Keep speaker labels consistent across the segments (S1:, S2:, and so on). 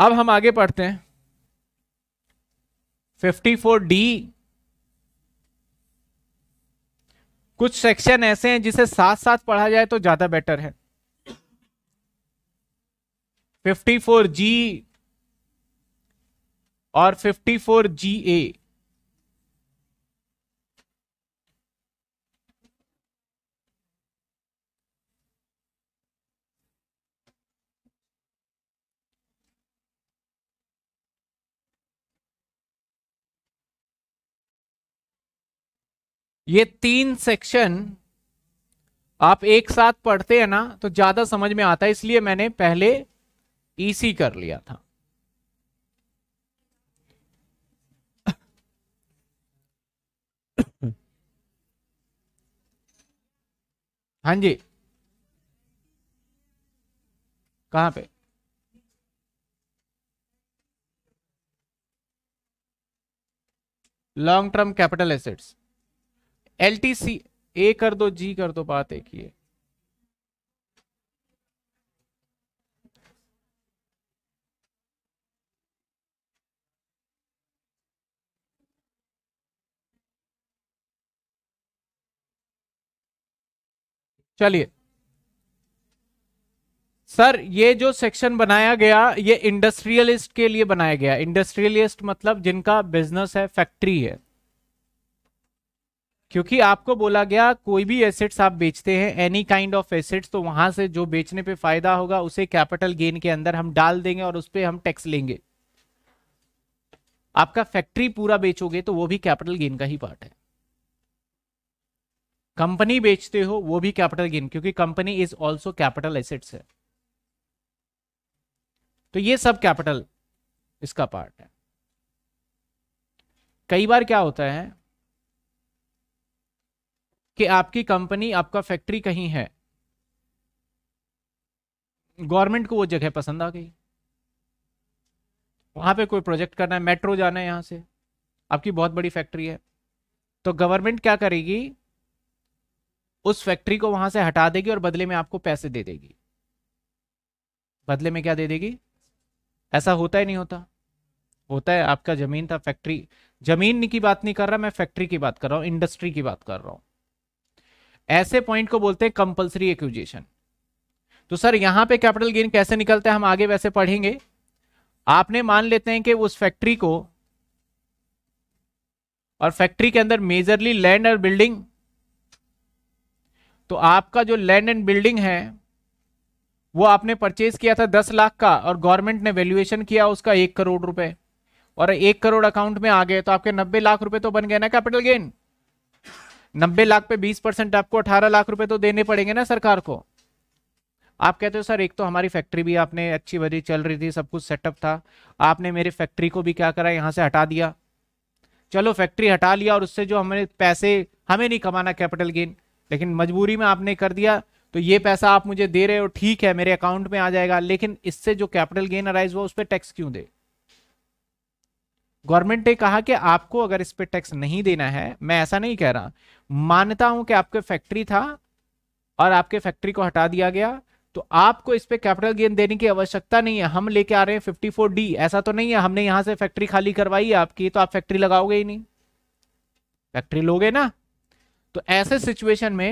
S1: अब हम आगे पढ़ते हैं 54D कुछ सेक्शन ऐसे हैं जिसे साथ साथ पढ़ा जाए तो ज्यादा बेटर है 54G और 54GA ये तीन सेक्शन आप एक साथ पढ़ते हैं ना तो ज्यादा समझ में आता है इसलिए मैंने पहले ईसी e कर लिया था हाँ जी कहां पे long term capital assets L T C A कर दो जी कर दो बात एक ही है चलिए सर ये जो सेक्शन बनाया गया ये इंडस्ट्रियलिस्ट के लिए बनाया गया इंडस्ट्रियलिस्ट मतलब जिनका बिजनेस है फैक्ट्री है क्योंकि आपको बोला गया कोई भी एसेट्स आप बेचते हैं एनी काइंड ऑफ एसेट्स तो वहां से जो बेचने पे फायदा होगा उसे कैपिटल गेन के अंदर हम डाल देंगे और उस पर हम टैक्स लेंगे आपका फैक्ट्री पूरा बेचोगे तो वो भी कैपिटल गेन का ही पार्ट है कंपनी बेचते हो वो भी कैपिटल गेन क्योंकि company is also capital assets है तो ये सब कैपिटल इसका पार्ट है कई बार क्या होता है कि आपकी कंपनी आपका फैक्ट्री कहीं है गवर्नमेंट को वो जगह पसंद आ गई वहां पे कोई प्रोजेक्ट करना है मेट्रो जाना है यहां से आपकी बहुत बड़ी फैक्ट्री है तो गवर्नमेंट क्या करेगी उस फैक्ट्री को वहां से हटा देगी और बदले में आपको पैसे दे देगी बदले में क्या दे देगी ऐसा होता ही नहीं होता होता है आपका जमीन था फैक्ट्री जमीन की बात नहीं कर रहा मैं फैक्ट्री की बात कर रहा हूँ इंडस्ट्री की बात कर रहा हूं ऐसे पॉइंट को बोलते हैं कंपल्सरी एक्यूजेशन तो सर यहां पे कैपिटल गेन कैसे निकलता है हम आगे वैसे पढ़ेंगे आपने मान लेते हैं कि उस फैक्ट्री को और फैक्ट्री के अंदर मेजरली लैंड और बिल्डिंग तो आपका जो लैंड एंड बिल्डिंग है वो आपने परचेज किया था दस लाख का और गवर्नमेंट ने वैल्यूएशन किया उसका एक करोड़ रुपए और एक करोड़ अकाउंट में आ गए तो आपके नब्बे लाख रुपए तो बन गए ना कैपिटल गेन नब्बे लाख पे बीस परसेंट आपको अठारह लाख रुपए तो देने पड़ेंगे ना सरकार को आप कहते हो सर एक तो हमारी फैक्ट्री भी आपने अच्छी बजी चल रही थी सब कुछ सेटअप था आपने मेरी फैक्ट्री को भी क्या करा यहाँ से हटा दिया चलो फैक्ट्री हटा लिया और उससे जो हमें पैसे हमें नहीं कमाना कैपिटल गेन लेकिन मजबूरी में आपने कर दिया तो ये पैसा आप मुझे दे रहे हो ठीक है मेरे अकाउंट में आ जाएगा लेकिन इससे जो कैपिटल गेन अराइज हुआ उस पर टैक्स क्यों दे गवर्नमेंट ने कहा कि आपको अगर इस पर टैक्स नहीं देना है मैं ऐसा नहीं कह रहा मानता हूं कि आपके फैक्ट्री था और आपके फैक्ट्री को हटा दिया गया तो आपको इस पर कैपिटल गेन देने की आवश्यकता नहीं है हम लेके आ रहे हैं फिफ्टी फोर डी ऐसा तो नहीं है हमने यहां से फैक्ट्री खाली करवाई है आपकी तो आप फैक्ट्री लगाओगे ही नहीं फैक्ट्री लोगे ना तो ऐसे सिचुएशन में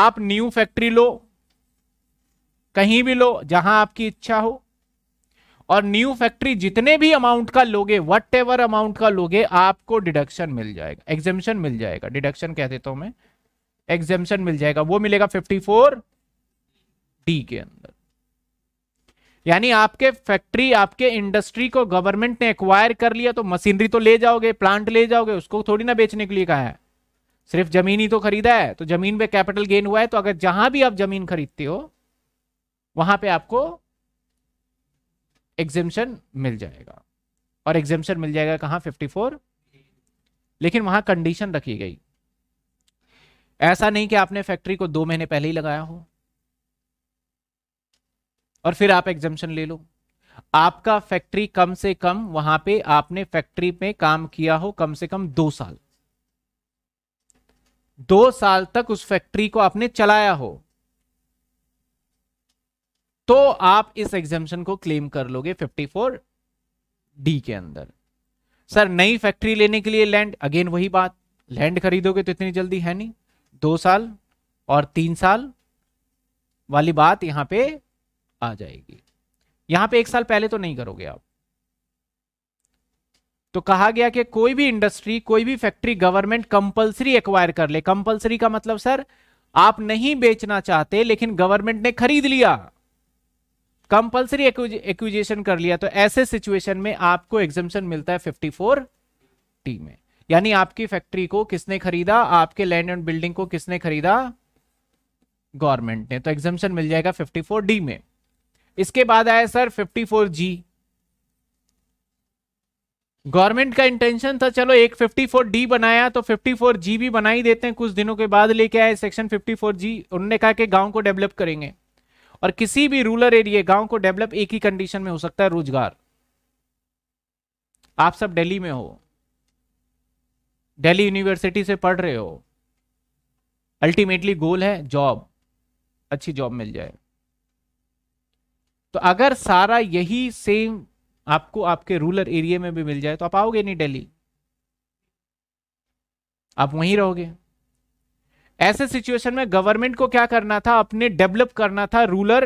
S1: आप न्यू फैक्ट्री लो कहीं भी लो जहां आपकी इच्छा हो और न्यू फैक्ट्री जितने भी अमाउंट का लोगे वट एवर अमाउंट का लोगे आपको डिडक्शन मिल जाएगा एग्जेम्पन मिल जाएगा डिडक्शन कह देता हूं मैं एग्जेम्पन मिल जाएगा वो मिलेगा 54 डी के अंदर यानी आपके फैक्ट्री आपके इंडस्ट्री को गवर्नमेंट ने एक्वायर कर लिया तो मशीनरी तो ले जाओगे प्लांट ले जाओगे उसको थोड़ी ना बेचने के लिए कहा है सिर्फ जमीन ही तो खरीदा है तो जमीन पे कैपिटल गेन हुआ है तो अगर जहां भी आप जमीन खरीदते हो वहां पे आपको एग्जिमशन मिल जाएगा और एग्जिमशन मिल जाएगा कहा 54 लेकिन वहां कंडीशन रखी गई ऐसा नहीं कि आपने फैक्ट्री को दो महीने पहले ही लगाया हो और फिर आप एग्जिमशन ले लो आपका फैक्ट्री कम से कम वहां पे आपने फैक्ट्री में काम किया हो कम से कम दो साल दो साल तक उस फैक्ट्री को आपने चलाया हो तो आप इस एग्जेपन को क्लेम कर लोगे 54 डी के अंदर सर नई फैक्ट्री लेने के लिए लैंड अगेन वही बात लैंड खरीदोगे तो इतनी जल्दी है नहीं दो साल और तीन साल वाली बात यहां पे आ जाएगी यहां पे एक साल पहले तो नहीं करोगे आप तो कहा गया कि कोई भी इंडस्ट्री कोई भी फैक्ट्री गवर्नमेंट कंपलसरी एक्वायर कर ले कंपलसरी का मतलब सर आप नहीं बेचना चाहते लेकिन गवर्नमेंट ने खरीद लिया कंपलसरी एक्विजेशन कर लिया तो ऐसे सिचुएशन में आपको एग्जामेशन मिलता है फिफ्टी फोर टी में यानी आपकी फैक्ट्री को किसने खरीदा आपके लैंड एंड बिल्डिंग को किसने खरीदा गवर्नमेंट ने तो एग्जामेशन मिल जाएगा फिफ्टी फोर डी में इसके बाद आया sir fifty four G government का इंटेंशन था चलो एक फिफ्टी फोर डी बनाया तो फिफ्टी फोर जी भी बना ही देते हैं कुछ दिनों के बाद लेके आए सेक्शन फिफ्टी फोर जी उन्होंने कहा कि गांव को डेवलप करेंगे और किसी भी रूरल एरिया गांव को डेवलप एक ही कंडीशन में हो सकता है रोजगार आप सब दिल्ली में हो दिल्ली यूनिवर्सिटी से पढ़ रहे हो अल्टीमेटली गोल है जॉब अच्छी जॉब मिल जाए तो अगर सारा यही सेम आपको आपके रूरल एरिया में भी मिल जाए तो आप आओगे नहीं दिल्ली आप वहीं रहोगे ऐसे सिचुएशन में गवर्नमेंट को क्या करना था अपने डेवलप करना था रूलर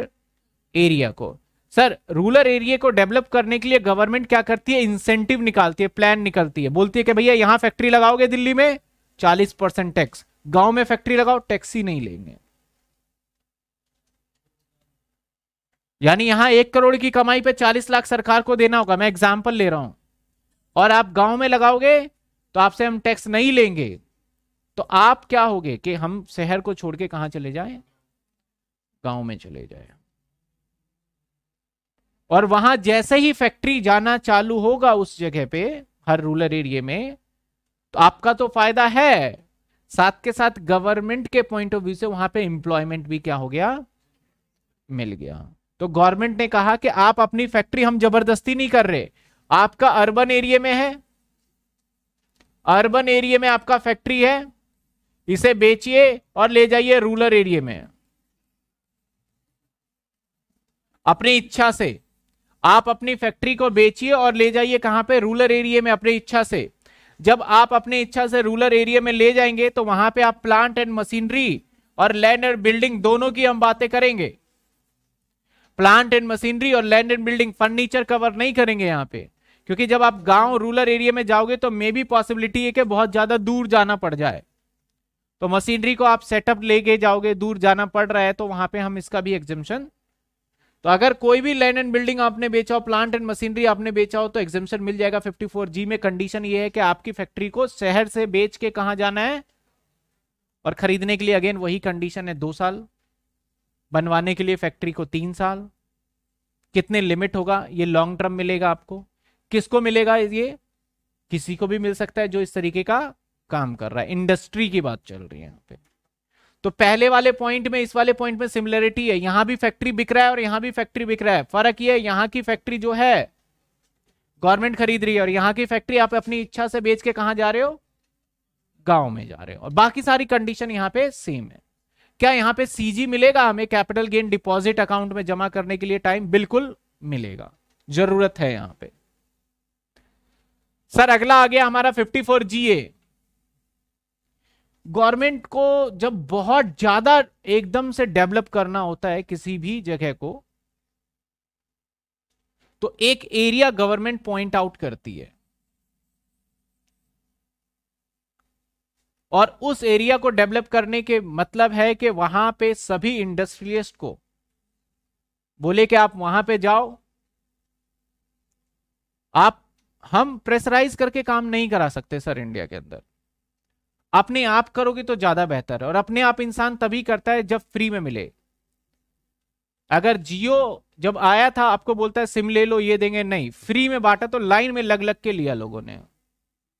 S1: एरिया को सर रूलर एरिया को डेवलप करने के लिए गवर्नमेंट क्या करती है इंसेंटिव निकालती है प्लान निकलती है बोलती है कि भैया यहां फैक्ट्री लगाओगे दिल्ली में चालीस परसेंट टैक्स गांव में फैक्ट्री लगाओ टैक्स ही नहीं लेंगे यानी यहां एक करोड़ की कमाई पे चालीस लाख सरकार को देना होगा मैं एग्जाम्पल ले रहा हूं और आप गांव में लगाओगे तो आपसे हम टैक्स नहीं लेंगे तो आप क्या होगे कि हम शहर को छोड़ के कहां चले जाए गांव में चले जाए और वहां जैसे ही फैक्ट्री जाना चालू होगा उस जगह पे हर रूरल एरिया में तो आपका तो फायदा है साथ के साथ गवर्नमेंट के पॉइंट ऑफ व्यू से वहां पे एम्प्लॉयमेंट भी क्या हो गया मिल गया तो गवर्नमेंट ने कहा कि आप अपनी फैक्ट्री हम जबरदस्ती नहीं कर रहे आपका अर्बन एरिया में है अर्बन एरिया में आपका फैक्ट्री है इसे बेचिए और ले जाइए रूलर एरिया में अपनी इच्छा से आप अपनी फैक्ट्री को बेचिए और ले जाइए कहां पे रूलर एरिया में अपनी इच्छा से जब आप अपनी इच्छा से रूलर एरिया में ले जाएंगे तो वहां पे आप प्लांट एंड मशीनरी और लैंड एंड बिल्डिंग दोनों की हम बातें करेंगे प्लांट एंड मशीनरी और land and building furniture cover नहीं करेंगे यहां पे क्योंकि जब आप गांव रूलर एरिया में जाओगे तो मे भी पॉसिबिलिटी है कि बहुत ज्यादा दूर जाना पड़ जाए तो मशीनरी को आप सेटअप लेके जाओगे दूर जाना पड़ रहा है तो वहां पे हम इसका भी एग्जिमशन तो अगर कोई भी लैंड एंड बिल्डिंग आपने बेचा हो प्लांट एंड मशीनरी आपने बेचा हो तो एग्जिमशन मिल जाएगा 54 जी में कंडीशन ये है कि आपकी फैक्ट्री को शहर से बेच के कहा जाना है और खरीदने के लिए अगेन वही कंडीशन है दो साल बनवाने के लिए फैक्ट्री को तीन साल कितने लिमिट होगा ये लॉन्ग टर्म मिलेगा आपको किसको मिलेगा ये किसी को भी मिल सकता है जो इस तरीके का काम कर रहा है इंडस्ट्री की बात चल रही है यहाँ पे तो पहले वाले पॉइंट में इस वाले पॉइंट में सिमिलरिटी है यहां भी फैक्ट्री बिक रहा है और यहां भी फैक्ट्री बिक रहा है फर्क यह यहां की फैक्ट्री जो है गवर्नमेंट खरीद रही है और यहां की फैक्ट्री आप अपनी इच्छा से बेच के कहा जा रहे हो गांव में जा रहे हो और बाकी सारी कंडीशन यहां पे सेम है क्या यहां पे सीजी मिलेगा हमें कैपिटल गेन डिपॉजिट अकाउंट में जमा करने के लिए टाइम बिल्कुल मिलेगा जरूरत है यहाँ पे सर अगला आ गया हमारा 54 जीए गवर्नमेंट को जब बहुत ज्यादा एकदम से डेवलप करना होता है किसी भी जगह को तो एक एरिया गवर्नमेंट पॉइंट आउट करती है और उस एरिया को डेवलप करने के मतलब है कि वहां पे सभी इंडस्ट्रियलिस्ट को बोले कि आप वहां पे जाओ आप हम प्रेशराइज करके काम नहीं करा सकते सर इंडिया के अंदर अपने आप करोगे तो ज्यादा बेहतर है और अपने आप इंसान तभी करता है जब फ्री में मिले अगर जियो जब आया था आपको बोलता है सिम ले लो ये देंगे नहीं फ्री में बांटा तो लाइन में लग लग के लिया लोगों ने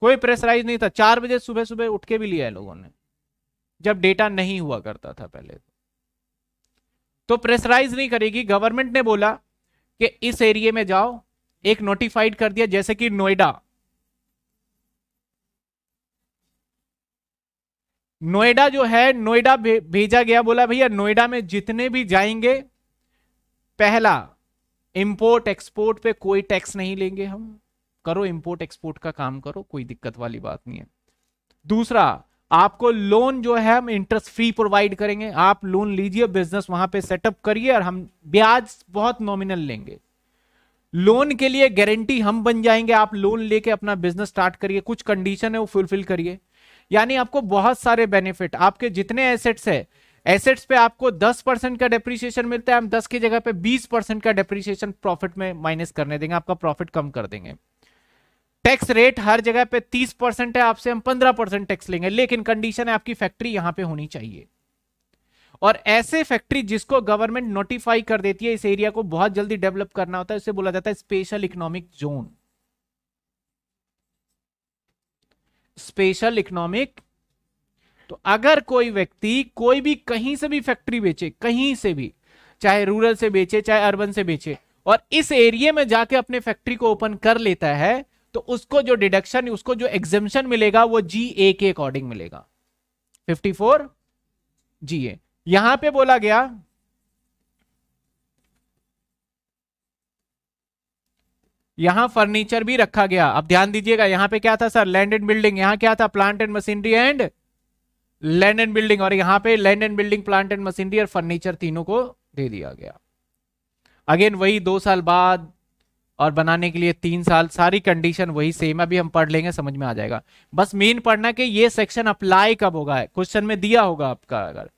S1: कोई प्रेशराइज नहीं था चार बजे सुबह सुबह उठ के भी लिया है लोगों ने जब डेटा नहीं हुआ करता था पहले तो प्रेशराइज नहीं करेगी गवर्नमेंट ने बोला कि इस एरिए में जाओ एक नोटिफाइड कर दिया जैसे कि नोएडा नोएडा जो है नोएडा भे, भेजा गया बोला भैया नोएडा में जितने भी जाएंगे पहला इंपोर्ट एक्सपोर्ट पे कोई टैक्स नहीं लेंगे हम करो इंपोर्ट एक्सपोर्ट का काम करो कोई दिक्कत वाली बात नहीं है दूसरा आपको लोन जो है हम इंटरेस्ट फ्री प्रोवाइड करेंगे आप लोन लीजिए बिजनेस वहां पे सेटअप करिए और हम ब्याज बहुत नॉमिनल लेंगे लोन के लिए गारंटी हम बन जाएंगे आप लोन लेके अपना बिजनेस स्टार्ट करिए कुछ कंडीशन है वो फुलफिल करिए यानी आपको बहुत सारे बेनिफिट आपके जितने एसेट्स है एसेट्स पे आपको 10 परसेंट का डेप्रिसिएशन मिलता है हम 10 की जगह पे 20 परसेंट का डेप्रिसिएशन प्रॉफिट में माइनस करने देंगे आपका प्रॉफिट कम कर देंगे टैक्स रेट हर जगह पे 30 परसेंट है आपसे हम 15 परसेंट टैक्स लेंगे लेकिन कंडीशन है आपकी फैक्ट्री यहां पे होनी चाहिए और ऐसे फैक्ट्री जिसको गवर्नमेंट नोटिफाई कर देती है इस एरिया को बहुत जल्दी डेवलप करना होता है उसे बोला जाता है special economic zone special economic तो अगर कोई व्यक्ति कोई भी कहीं से भी फैक्ट्री बेचे कहीं से भी चाहे रूरल से बेचे चाहे अर्बन से बेचे और इस एरिया में जाके अपने फैक्ट्री को ओपन कर लेता है तो उसको जो डिडक्शन उसको जो एग्जेम्पन मिलेगा वो जी ए के अकॉर्डिंग मिलेगा 54 जी ए यहां पर बोला गया यहां फर्नीचर भी रखा गया अब ध्यान दीजिएगा यहाँ पे क्या था सर लैंड एंड बिल्डिंग यहां क्या था plant and machinery and land and building और यहां पे land and building plant and machinery और फर्नीचर तीनों को दे दिया गया अगेन वही दो साल बाद और बनाने के लिए तीन साल सारी कंडीशन वही सेम अभी हम पढ़ लेंगे समझ में आ जाएगा बस मेन पढ़ना कि ये सेक्शन अप्लाई कब होगा क्वेश्चन में दिया होगा आपका अगर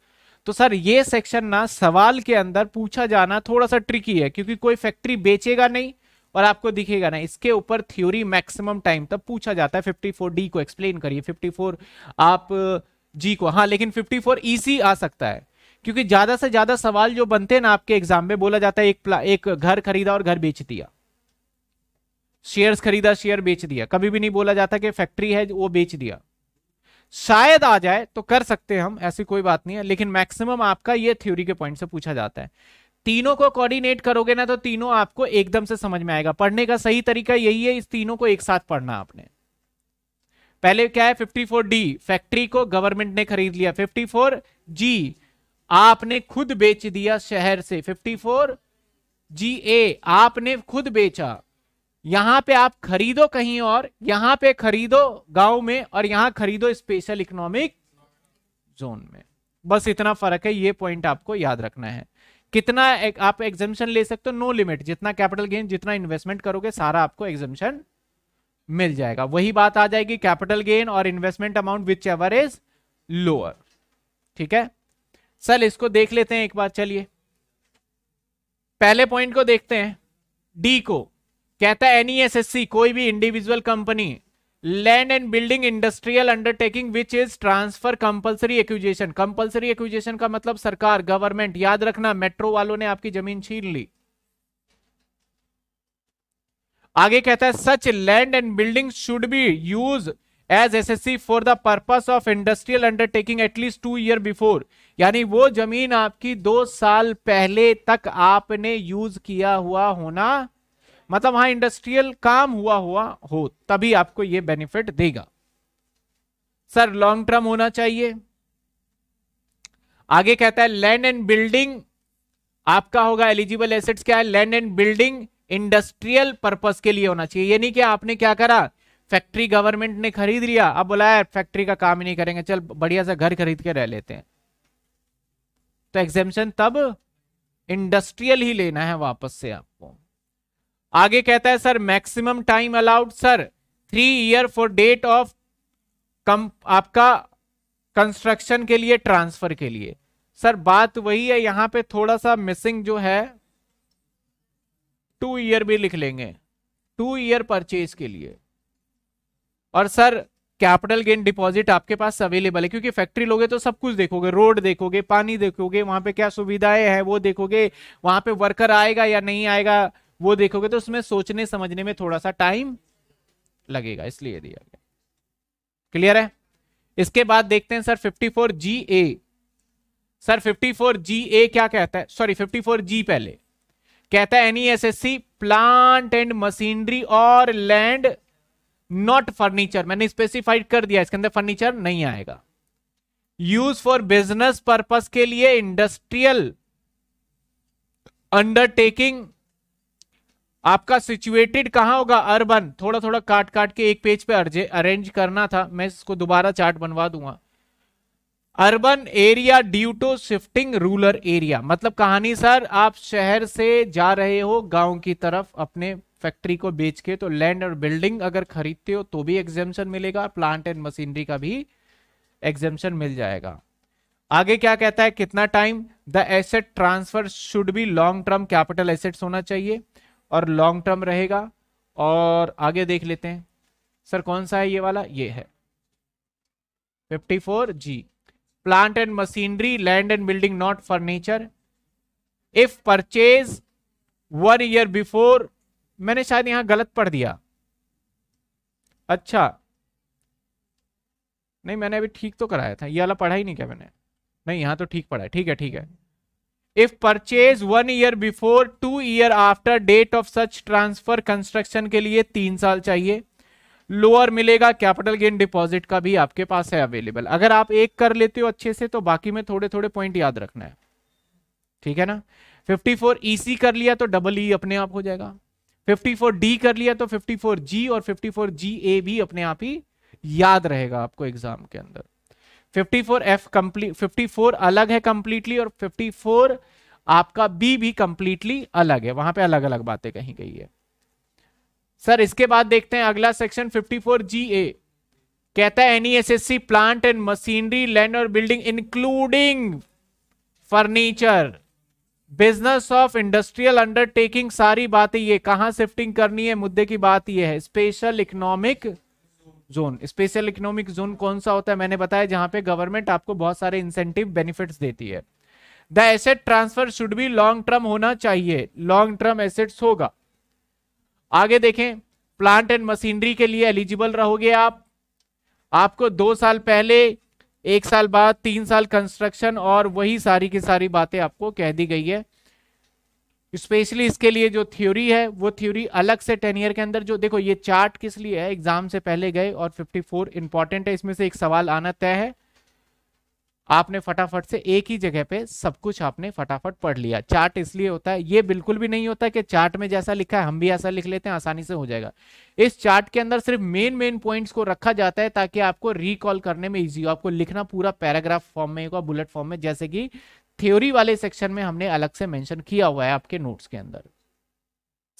S1: तो सर ये सेक्शन ना सवाल के अंदर पूछा जाना थोड़ा सा ट्रिकी है क्योंकि कोई फैक्ट्री बेचेगा नहीं और आपको दिखेगा ना इसके ऊपर थ्योरी मैक्सिमम टाइम तब पूछा जाता है फिफ्टी फोर डी को एक्सप्लेन करिए फिफ्टी फोर आप जी uh, को हाँ लेकिन फिफ्टी फोर ईसी आ सकता है क्योंकि ज्यादा से ज्यादा सवाल जो बनते हैं ना आपके एग्जाम में बोला जाता है एक एक घर खरीदा और घर बेच दिया शेयर्स खरीदा शेयर बेच दिया कभी भी नहीं बोला जाता कि फैक्ट्री है वो बेच दिया शायद आ जाए तो कर सकते हैं हम ऐसी कोई बात नहीं है लेकिन मैक्सिमम आपका ये थ्योरी के पॉइंट से पूछा जाता है तीनों को कोऑर्डिनेट करोगे ना तो तीनों आपको एकदम से समझ में आएगा पढ़ने का सही तरीका यही है इस तीनों को एक साथ पढ़ना आपने पहले क्या है फिफ्टी फोर डी फैक्ट्री को गवर्नमेंट ने खरीद लिया जी आपने खुद बेच दिया शहर से फिफ्टी फोर जी ए आपने खुद बेचा यहां पे आप खरीदो कहीं और यहां पे खरीदो गांव में और यहां खरीदो स्पेशल इकोनॉमिक जोन में बस इतना फर्क है ये पॉइंट आपको याद रखना है कितना एक, आप एग्जामिशन ले सकते हो नो लिमिट जितना कैपिटल गेन जितना इन्वेस्टमेंट करोगे सारा आपको एग्जामिशन मिल जाएगा वही बात आ जाएगी कैपिटल गेन और investment amount whichever is lower ठीक है सर इसको देख लेते हैं एक बार चलिए पहले पॉइंट को देखते हैं डी को कहता है एनईएसएससी e कोई भी individual company land and building industrial undertaking which is transfer compulsory acquisition compulsory acquisition का मतलब सरकार गवर्नमेंट याद रखना मेट्रो वालों ने आपकी जमीन छीन ली आगे कहता है such land and building should be use as S S C for the purpose of industrial undertaking at least two year before यानी वो जमीन आपकी दो साल पहले तक आपने यूज किया हुआ होना मतलब वहां इंडस्ट्रियल काम हुआ हुआ हो तभी आपको यह बेनिफिट देगा सर लॉन्ग टर्म होना चाहिए आगे कहता है लैंड एंड बिल्डिंग आपका होगा एलिजिबल एसेट्स क्या है land and building industrial purpose के लिए होना चाहिए ये नहीं कि आपने क्या करा फैक्ट्री गवर्नमेंट ने खरीद लिया अब बोला फैक्ट्री का काम ही नहीं करेंगे चल बढ़िया सा घर खरीद के रह लेते हैं तो एग्जेम्शन तब इंडस्ट्रियल ही लेना है वापस से आपको आगे कहता है sir maximum time allowed sir three year for date of come आपका कंस्ट्रक्शन के लिए ट्रांसफर के लिए सर बात वही है यहां पे थोड़ा सा मिसिंग जो है टू ईयर भी लिख लेंगे टू ईयर परचेज के लिए और सर कैपिटल गेन डिपॉजिट आपके पास अवेलेबल है क्योंकि फैक्ट्री लोगे तो सब कुछ देखोगे रोड देखोगे पानी देखोगे वहां पे क्या सुविधाएं हैं वो देखोगे वहां पे वर्कर आएगा या नहीं आएगा वो देखोगे तो उसमें सोचने समझने में थोड़ा सा टाइम लगेगा इसलिए दिया गया क्लियर है इसके बाद देखते हैं सर 54 जी ए सर 54 जी ए क्या कहता है सॉरी 54 जी पहले कहता है any S S C plant and machinery और लैंड नॉट फर्नीचर मैंने स्पेसिफाइड कर दिया इसके अंदर फर्नीचर नहीं आएगा यूज फॉर बिजनेस पर्पस के लिए इंडस्ट्रियल अंडरटेकिंग आपका सिचुएटेड कहाँ होगा अर्बन थोड़ा थोड़ा काट काट के एक पेज पे अरेंज करना था मैं इसको दोबारा चार्ट बनवा दूंगा urban area due to shifting rural area मतलब कहानी सर आप शहर से जा रहे हो गांव की तरफ अपने फैक्ट्री को बेच के तो लैंड और बिल्डिंग अगर खरीदते हो तो भी एग्जेम्पन मिलेगा प्लांट एंड मशीनरी का भी एग्जेम्पन मिल जाएगा आगे क्या कहता है कितना time the asset transfer should be long term capital assets होना चाहिए और लॉन्ग टर्म रहेगा और आगे देख लेते हैं सर कौन सा है ये वाला ये है 54 G plant and machinery land and building not furniture if purchase one year before मैंने शायद यहां गलत पढ़ दिया अच्छा नहीं मैंने अभी ठीक तो कराया था ये वाला पढ़ा ही नहीं क्या मैंने नहीं यहाँ तो ठीक पढ़ा है ठीक है ठीक है if purchase one year before two year after date of such transfer construction के लिए तीन साल चाहिए लोअर मिलेगा कैपिटल गेन डिपॉजिट का भी आपके पास है अवेलेबल अगर आप एक कर लेते हो अच्छे से तो बाकी में थोड़े थोड़े पॉइंट याद रखना है ठीक है ना 54 ईसी e कर लिया तो डबल ई e अपने आप हो जाएगा 54 डी कर लिया तो 54 जी और 54 जी ए भी अपने आप ही याद रहेगा आपको एग्जाम के अंदर fifty four F complete fifty four अलग है कंप्लीटली और फिफ्टी फोर आपका बी भी कंप्लीटली अलग है वहां पे अलग अलग बातें कही गई है सर इसके बाद देखते हैं अगला सेक्शन 54 जी ए कहता है सी प्लांट एंड मशीनरी लैंड और building including furniture business of industrial undertaking सारी बातें ये कहां शिफ्टिंग करनी है मुद्दे की बात यह है special economic zone special economic zone कौन सा होता है मैंने बताया जहां पे गवर्नमेंट आपको बहुत सारे इंसेंटिव बेनिफिट्स देती है the asset transfer should be long term होना चाहिए लॉन्ग टर्म एसेट्स होगा आगे देखें प्लांट एंड मशीनरी के लिए एलिजिबल रहोगे आप आपको दो साल पहले एक साल बाद तीन साल कंस्ट्रक्शन और वही सारी की सारी बातें आपको कह दी गई है स्पेशली इसके लिए जो थ्योरी है वो थ्योरी अलग से टेन ईयर के अंदर जो देखो ये चार्ट किस लिए है एग्जाम से पहले गए और 54 इंपॉर्टेंट है इसमें से एक सवाल आना तय है आपने फटाफट से एक ही जगह पे सब कुछ आपने फटाफट पढ़ लिया चार्ट इसलिए होता है ये बिल्कुल भी नहीं होता कि चार्ट में जैसा लिखा है हम भी ऐसा लिख लेते हैं आसानी से हो जाएगा इस चार्ट के अंदर सिर्फ मेन मेन पॉइंट्स को रखा जाता है ताकि आपको रिकॉल करने में इजी हो आपको लिखना पूरा पैराग्राफ फॉर्म में होगा बुलेट फॉर्म में जैसे कि थ्योरी वाले सेक्शन में हमने अलग से मेंशन किया हुआ है आपके नोट्स के अंदर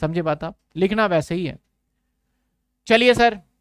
S1: समझे बात आप लिखना वैसे ही है चलिए सर